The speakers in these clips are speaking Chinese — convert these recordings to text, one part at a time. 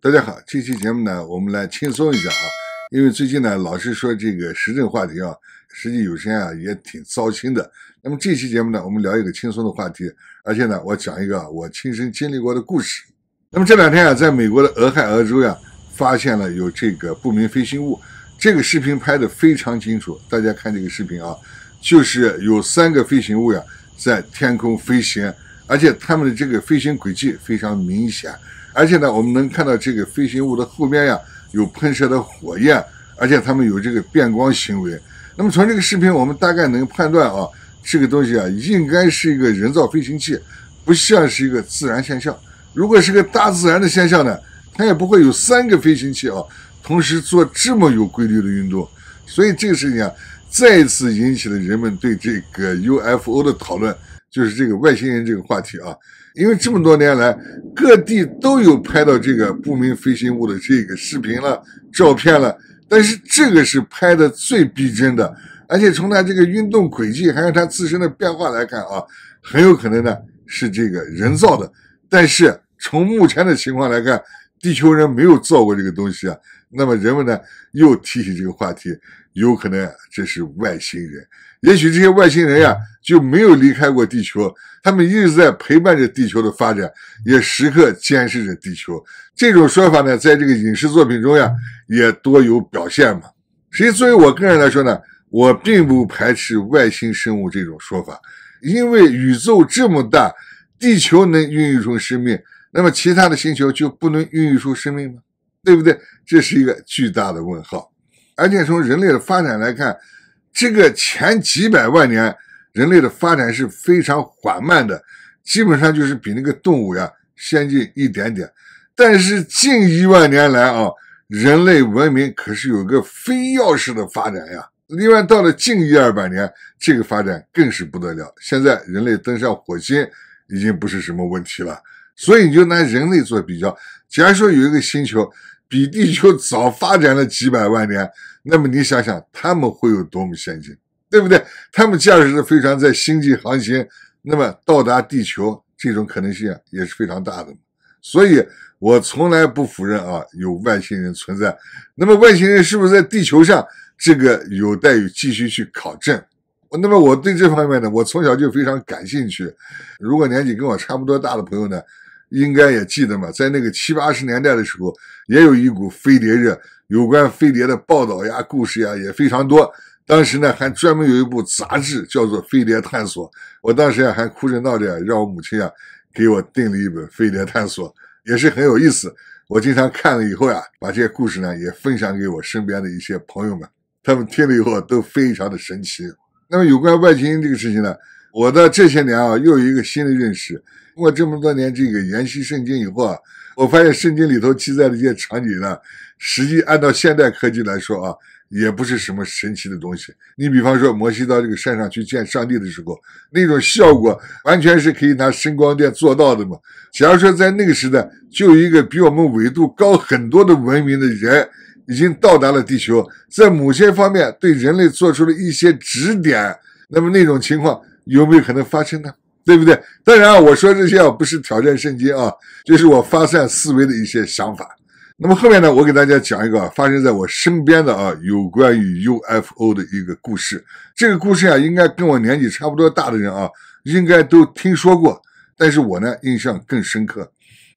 大家好，这期节目呢，我们来轻松一下啊，因为最近呢，老是说这个时政话题啊，实际有限啊，也挺糟心的。那么这期节目呢，我们聊一个轻松的话题，而且呢，我讲一个我亲身经历过的故事。那么这两天啊，在美国的俄亥俄州呀，发现了有这个不明飞行物，这个视频拍的非常清楚，大家看这个视频啊，就是有三个飞行物呀在天空飞行，而且他们的这个飞行轨迹非常明显。而且呢，我们能看到这个飞行物的后面呀，有喷射的火焰，而且他们有这个变光行为。那么从这个视频，我们大概能判断啊，这个东西啊，应该是一个人造飞行器，不像是一个自然现象。如果是个大自然的现象呢，它也不会有三个飞行器啊，同时做这么有规律的运动。所以这个事情啊，再次引起了人们对这个 UFO 的讨论，就是这个外星人这个话题啊，因为这么多年来。各地都有拍到这个不明飞行物的这个视频了、照片了，但是这个是拍的最逼真的，而且从它这个运动轨迹还有它自身的变化来看啊，很有可能呢是这个人造的。但是从目前的情况来看，地球人没有造过这个东西啊。那么人们呢又提起这个话题，有可能这是外星人，也许这些外星人呀就没有离开过地球，他们一直在陪伴着地球的发展，也时刻监视着地球。这种说法呢，在这个影视作品中呀也多有表现嘛。实际作为我个人来说呢，我并不排斥外星生物这种说法，因为宇宙这么大，地球能孕育出生命，那么其他的星球就不能孕育出生命吗？对不对？这是一个巨大的问号。而且从人类的发展来看，这个前几百万年，人类的发展是非常缓慢的，基本上就是比那个动物呀先进一点点。但是近一万年来啊，人类文明可是有个非跃式的发展呀。另外到了近一二百年，这个发展更是不得了。现在人类登上火星已经不是什么问题了。所以你就拿人类做比较，假如说有一个星球。比地球早发展了几百万年，那么你想想他们会有多么先进，对不对？他们驾驶的飞船在星际航行，那么到达地球这种可能性也是非常大的。所以，我从来不否认啊有外星人存在。那么外星人是不是在地球上，这个有待于继续去考证。那么我对这方面呢，我从小就非常感兴趣。如果年纪跟我差不多大的朋友呢？应该也记得嘛，在那个七八十年代的时候，也有一股飞碟热，有关飞碟的报道呀、故事呀也非常多。当时呢，还专门有一部杂志叫做《飞碟探索》，我当时呀还哭着闹着让我母亲啊给我订了一本《飞碟探索》，也是很有意思。我经常看了以后呀，把这些故事呢也分享给我身边的一些朋友们，他们听了以后都非常的神奇。那么有关外星人这个事情呢？我的这些年啊，又有一个新的认识。通过这么多年这个研习圣经以后啊，我发现圣经里头记载的一些场景呢，实际按照现代科技来说啊，也不是什么神奇的东西。你比方说摩西到这个山上去见上帝的时候，那种效果完全是可以拿声光电做到的嘛。假如说在那个时代，就有一个比我们纬度高很多的文明的人，已经到达了地球，在某些方面对人类做出了一些指点，那么那种情况。有没有可能发生呢？对不对？当然啊，我说这些啊不是挑战圣经啊，就是我发散思维的一些想法。那么后面呢，我给大家讲一个发生在我身边的啊有关于 UFO 的一个故事。这个故事啊，应该跟我年纪差不多大的人啊应该都听说过，但是我呢印象更深刻。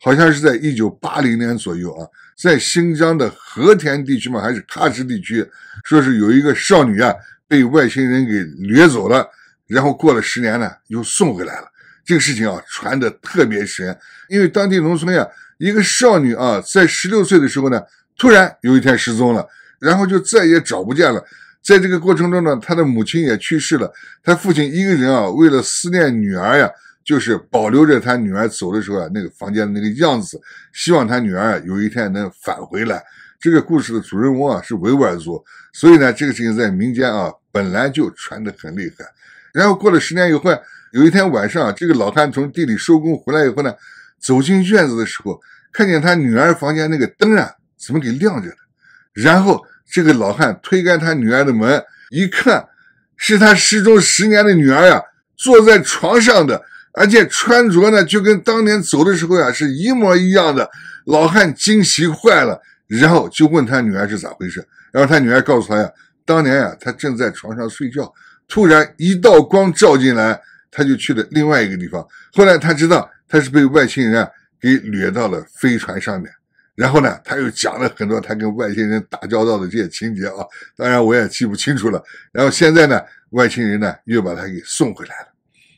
好像是在1980年左右啊，在新疆的和田地区嘛还是喀什地区，说是有一个少女啊被外星人给掠走了。然后过了十年呢，又送回来了。这个事情啊，传的特别神。因为当地农村呀，一个少女啊，在十六岁的时候呢，突然有一天失踪了，然后就再也找不见了。在这个过程中呢，她的母亲也去世了，她父亲一个人啊，为了思念女儿呀，就是保留着他女儿走的时候啊那个房间的那个样子，希望他女儿有一天能返回来。这个故事的主人公啊是维吾尔族，所以呢，这个事情在民间啊本来就传的很厉害。然后过了十年以后，有一天晚上，这个老汉从地里收工回来以后呢，走进院子的时候，看见他女儿房间那个灯啊，怎么给亮着了？然后这个老汉推开他女儿的门，一看，是他失踪十年的女儿呀，坐在床上的，而且穿着呢，就跟当年走的时候呀是一模一样的。老汉惊喜坏了，然后就问他女儿是咋回事？然后他女儿告诉他呀，当年呀，他正在床上睡觉。突然一道光照进来，他就去了另外一个地方。后来他知道他是被外星人给掠到了飞船上面，然后呢，他又讲了很多他跟外星人打交道的这些情节啊，当然我也记不清楚了。然后现在呢，外星人呢又把他给送回来了。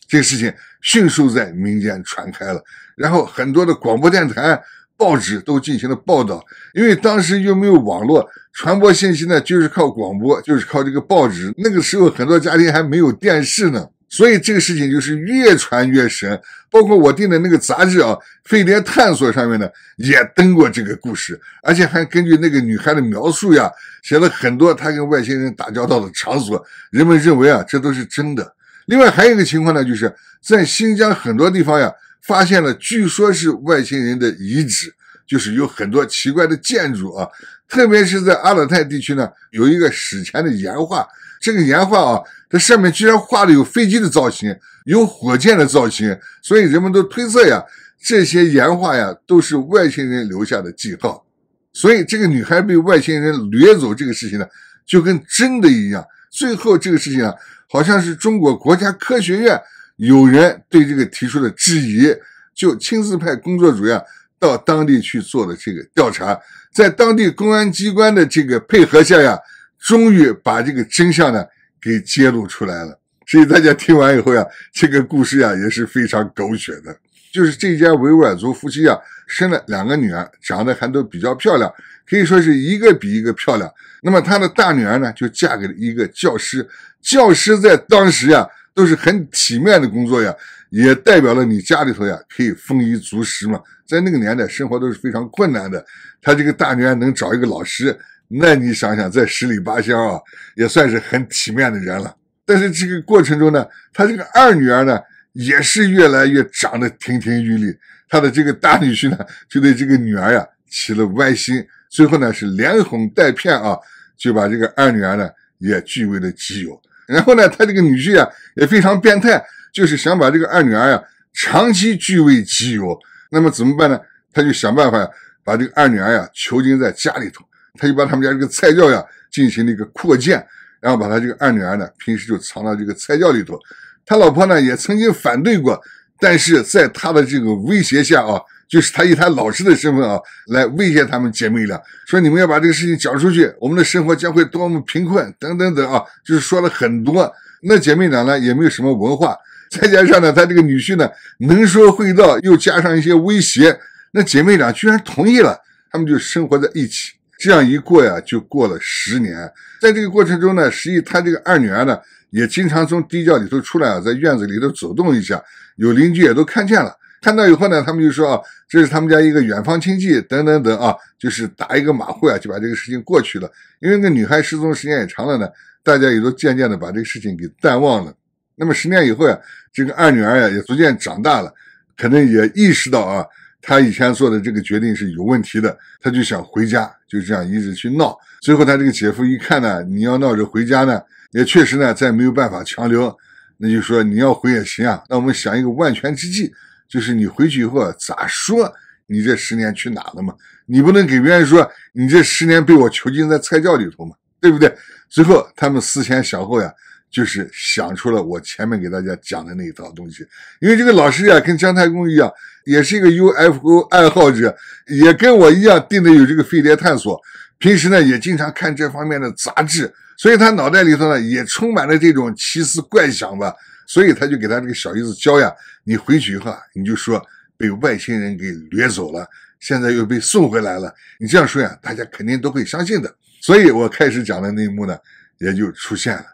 这个事情迅速在民间传开了，然后很多的广播电台。报纸都进行了报道，因为当时又没有网络传播信息呢，就是靠广播，就是靠这个报纸。那个时候很多家庭还没有电视呢，所以这个事情就是越传越神。包括我订的那个杂志啊，《飞碟探索》上面呢也登过这个故事，而且还根据那个女孩的描述呀，写了很多她跟外星人打交道的场所。人们认为啊，这都是真的。另外还有一个情况呢，就是在新疆很多地方呀。发现了，据说是外星人的遗址，就是有很多奇怪的建筑啊。特别是在阿勒泰地区呢，有一个史前的岩画，这个岩画啊，它上面居然画的有飞机的造型，有火箭的造型，所以人们都推测呀，这些岩画呀，都是外星人留下的记号。所以这个女孩被外星人掠走这个事情呢，就跟真的一样。最后这个事情啊，好像是中国国家科学院。有人对这个提出了质疑，就亲自派工作组呀到当地去做了这个调查，在当地公安机关的这个配合下呀，终于把这个真相呢给揭露出来了。所以大家听完以后呀，这个故事呀也是非常狗血的。就是这家维吾尔族夫妻呀生了两个女儿，长得还都比较漂亮，可以说是一个比一个漂亮。那么他的大女儿呢就嫁给了一个教师，教师在当时呀。都是很体面的工作呀，也代表了你家里头呀可以丰衣足食嘛。在那个年代，生活都是非常困难的。他这个大女儿能找一个老师，那你想想，在十里八乡啊，也算是很体面的人了。但是这个过程中呢，他这个二女儿呢，也是越来越长得亭亭玉立。他的这个大女婿呢，就对这个女儿呀起了歪心，最后呢是连哄带骗啊，就把这个二女儿呢也据为了己有。然后呢，他这个女婿啊也非常变态，就是想把这个二女儿呀长期据为己有。那么怎么办呢？他就想办法把这个二女儿呀囚禁在家里头。他就把他们家这个菜窖呀进行了一个扩建，然后把他这个二女儿呢平时就藏到这个菜窖里头。他老婆呢也曾经反对过，但是在他的这个威胁下啊。就是他以他老师的身份啊，来威胁她们姐妹俩，说你们要把这个事情讲出去，我们的生活将会多么贫困等等等啊，就是说了很多。那姐妹俩呢也没有什么文化，再加上呢他这个女婿呢能说会道，又加上一些威胁，那姐妹俩居然同意了，他们就生活在一起。这样一过呀，就过了十年。在这个过程中呢，实际他这个二女儿呢也经常从地窖里头出来啊，在院子里头走动一下，有邻居也都看见了。看到以后呢，他们就说啊，这是他们家一个远方亲戚，等等等啊，就是打一个马虎啊，就把这个事情过去了。因为那女孩失踪时间也长了呢，大家也都渐渐的把这个事情给淡忘了。那么十年以后呀，这个二女儿呀也逐渐长大了，可能也意识到啊，她以前做的这个决定是有问题的，她就想回家，就这样一直去闹。最后她这个姐夫一看呢，你要闹着回家呢，也确实呢再没有办法强留，那就说你要回也行啊，那我们想一个万全之计。就是你回去以后咋说？你这十年去哪了嘛？你不能给别人说你这十年被我囚禁在菜窖里头嘛？对不对？最后他们思前想后呀，就是想出了我前面给大家讲的那一套东西。因为这个老师呀，跟姜太公一样，也是一个 UFO 爱好者，也跟我一样定的有这个飞碟探索，平时呢也经常看这方面的杂志，所以他脑袋里头呢也充满了这种奇思怪想吧。所以他就给他这个小姨子教呀，你回去以后啊，你就说被外星人给掠走了，现在又被送回来了。你这样说呀，大家肯定都会相信的。所以我开始讲的内幕呢，也就出现了。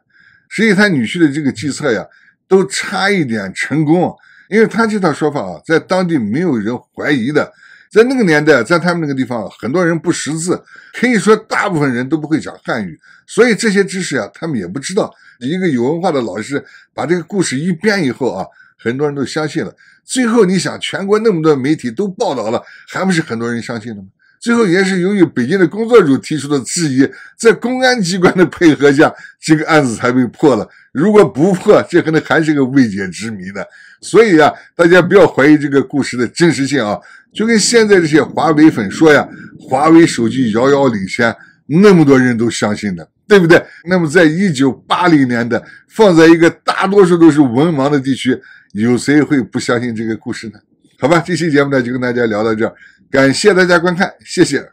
实际他女婿的这个计策呀，都差一点成功，因为他这套说法啊，在当地没有人怀疑的。在那个年代，在他们那个地方，很多人不识字，可以说大部分人都不会讲汉语，所以这些知识啊，他们也不知道。一个有文化的老师把这个故事一编以后啊，很多人都相信了。最后你想，全国那么多媒体都报道了，还不是很多人相信了吗？最后也是由于北京的工作组提出的质疑，在公安机关的配合下，这个案子才被破了。如果不破，这可能还是个未解之谜的。所以啊，大家不要怀疑这个故事的真实性啊。就跟现在这些华为粉说呀，华为手机遥遥领先，那么多人都相信的，对不对？那么在一九八零年的，放在一个大多数都是文盲的地区，有谁会不相信这个故事呢？好吧，这期节目呢就跟大家聊到这儿，感谢大家观看，谢谢。